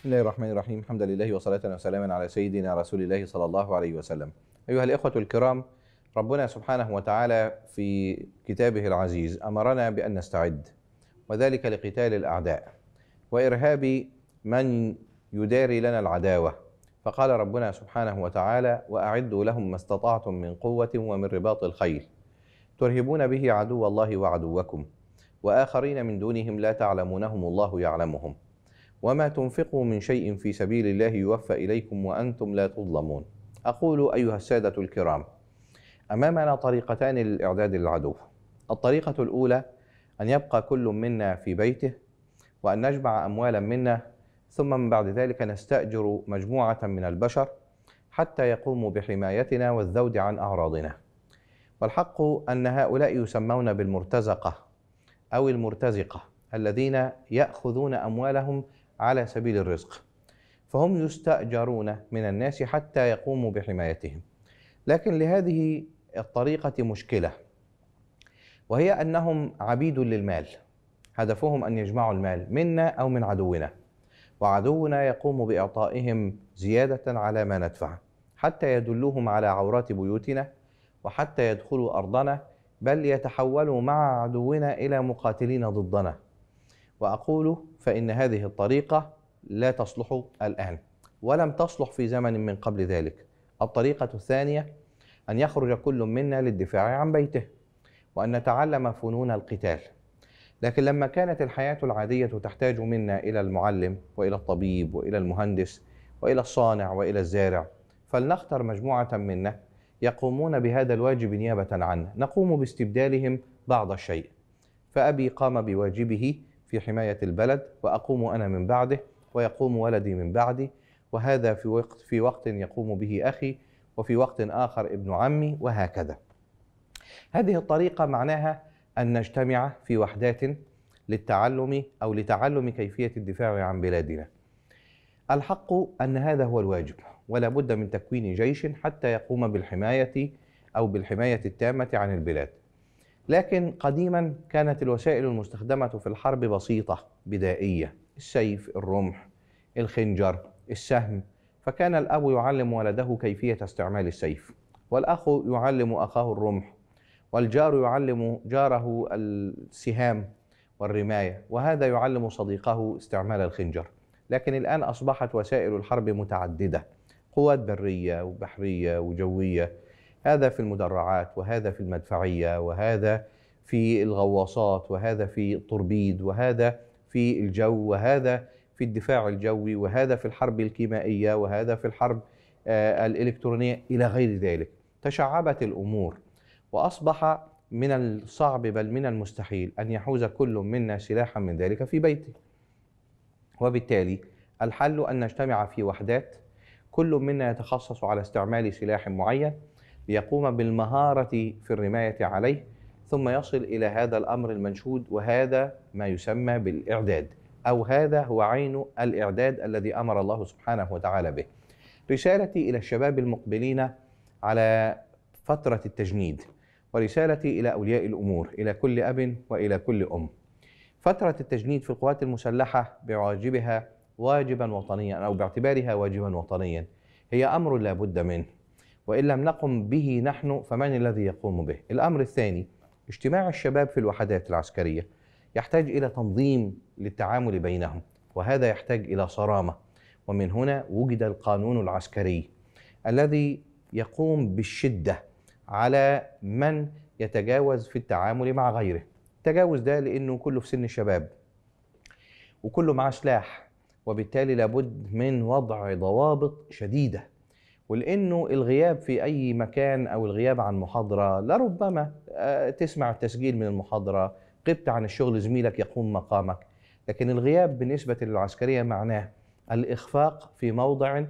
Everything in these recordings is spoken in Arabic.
بسم الله الرحمن الرحيم الحمد لله وصلاة وسلاما على سيدنا رسول الله صلى الله عليه وسلم أيها الإخوة الكرام ربنا سبحانه وتعالى في كتابه العزيز أمرنا بأن نستعد وذلك لقتال الأعداء وإرهاب من يداري لنا العداوة فقال ربنا سبحانه وتعالى وأعدوا لهم ما استطعتم من قوة ومن رباط الخيل ترهبون به عدو الله وعدوكم وآخرين من دونهم لا تعلمونهم الله يعلمهم وما تنفقوا من شيء في سبيل الله يوفى اليكم وانتم لا تظلمون. اقول ايها الساده الكرام امامنا طريقتان للاعداد للعدو. الطريقه الاولى ان يبقى كل منا في بيته وان نجمع اموالا منا ثم من بعد ذلك نستاجر مجموعه من البشر حتى يقوموا بحمايتنا والذود عن اعراضنا. والحق ان هؤلاء يسمون بالمرتزقه او المرتزقه الذين ياخذون اموالهم على سبيل الرزق فهم يستأجرون من الناس حتى يقوموا بحمايتهم لكن لهذه الطريقة مشكلة وهي أنهم عبيد للمال هدفهم أن يجمعوا المال منا أو من عدونا وعدونا يقوم بإعطائهم زيادة على ما ندفع حتى يدلوهم على عورات بيوتنا وحتى يدخلوا أرضنا بل يتحولوا مع عدونا إلى مقاتلين ضدنا وأقول فإن هذه الطريقة لا تصلح الآن ولم تصلح في زمن من قبل ذلك الطريقة الثانية أن يخرج كل منا للدفاع عن بيته وأن نتعلم فنون القتال لكن لما كانت الحياة العادية تحتاج منا إلى المعلم وإلى الطبيب وإلى المهندس وإلى الصانع وإلى الزارع فلنختر مجموعة منا يقومون بهذا الواجب نيابة عنا نقوم باستبدالهم بعض الشيء فأبي قام بواجبه في حماية البلد وأقوم أنا من بعده ويقوم ولدي من بعدي وهذا في وقت في وقت يقوم به أخي وفي وقت آخر ابن عمي وهكذا. هذه الطريقة معناها أن نجتمع في وحدات للتعلم أو لتعلم كيفية الدفاع عن بلادنا. الحق أن هذا هو الواجب ولا بد من تكوين جيش حتى يقوم بالحماية أو بالحماية التامة عن البلاد لكن قديما كانت الوسائل المستخدمة في الحرب بسيطة بدائية السيف الرمح الخنجر السهم فكان الأب يعلم ولده كيفية استعمال السيف والأخ يعلم أخاه الرمح والجار يعلم جاره السهام والرماية وهذا يعلم صديقه استعمال الخنجر لكن الآن أصبحت وسائل الحرب متعددة قوات برية وبحرية وجوية هذا في المدرعات وهذا في المدفعيه وهذا في الغواصات وهذا في التوربيد وهذا في الجو وهذا في الدفاع الجوي وهذا في الحرب الكيمائيه وهذا في الحرب آه، الالكترونيه الى غير ذلك تشعبت الامور واصبح من الصعب بل من المستحيل ان يحوز كل منا سلاحا من ذلك في بيته وبالتالي الحل ان نجتمع في وحدات كل منا يتخصص على استعمال سلاح معين ليقوم بالمهارة في الرماية عليه ثم يصل إلى هذا الأمر المنشود وهذا ما يسمى بالإعداد أو هذا هو عين الإعداد الذي أمر الله سبحانه وتعالى به رسالتي إلى الشباب المقبلين على فترة التجنيد ورسالتي إلى أولياء الأمور إلى كل أب وإلى كل أم فترة التجنيد في القوات المسلحة بواجبها واجبا وطنيا أو باعتبارها واجبا وطنيا هي أمر لا بد منه وإن لم نقم به نحن فمن الذي يقوم به الأمر الثاني اجتماع الشباب في الوحدات العسكرية يحتاج إلى تنظيم للتعامل بينهم وهذا يحتاج إلى صرامة ومن هنا وجد القانون العسكري الذي يقوم بالشدة على من يتجاوز في التعامل مع غيره التجاوز ده لأنه كله في سن الشباب وكله معاه سلاح وبالتالي لابد من وضع ضوابط شديدة ولانه الغياب في اي مكان او الغياب عن محاضره لربما آه، تسمع التسجيل من المحاضره غبت عن الشغل زميلك يقوم مقامك لكن الغياب بالنسبه للعسكريه معناه الاخفاق في موضع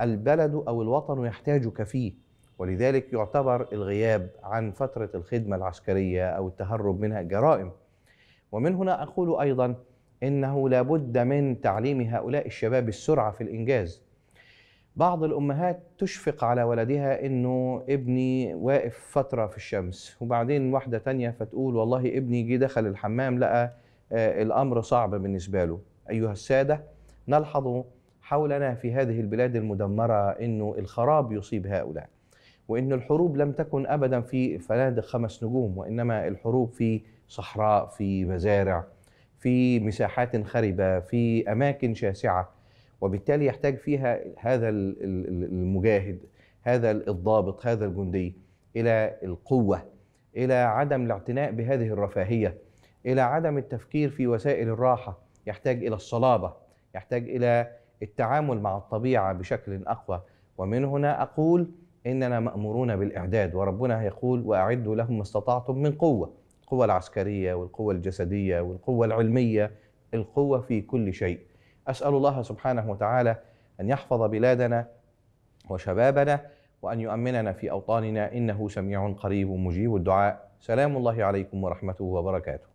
البلد او الوطن يحتاجك فيه ولذلك يعتبر الغياب عن فتره الخدمه العسكريه او التهرب منها جرائم ومن هنا اقول ايضا انه لابد من تعليم هؤلاء الشباب السرعه في الانجاز بعض الامهات تشفق على ولدها انه ابني واقف فتره في الشمس وبعدين واحده تانية فتقول والله ابني جه دخل الحمام لقى آه، الامر صعب بالنسبه له ايها الساده نلحظ حولنا في هذه البلاد المدمره انه الخراب يصيب هؤلاء وان الحروب لم تكن ابدا في فنادق خمس نجوم وانما الحروب في صحراء في مزارع في مساحات خربه في اماكن شاسعه وبالتالي يحتاج فيها هذا المجاهد هذا الضابط هذا الجندي الى القوه الى عدم الاعتناء بهذه الرفاهيه الى عدم التفكير في وسائل الراحه يحتاج الى الصلابه يحتاج الى التعامل مع الطبيعه بشكل اقوى ومن هنا اقول اننا مامورون بالاعداد وربنا يقول واعدوا لهم ما استطعتم من قوه القوه العسكريه والقوه الجسديه والقوه العلميه القوه في كل شيء أسأل الله سبحانه وتعالى أن يحفظ بلادنا وشبابنا وأن يؤمننا في أوطاننا إنه سميع قريب مجيب الدعاء سلام الله عليكم ورحمته وبركاته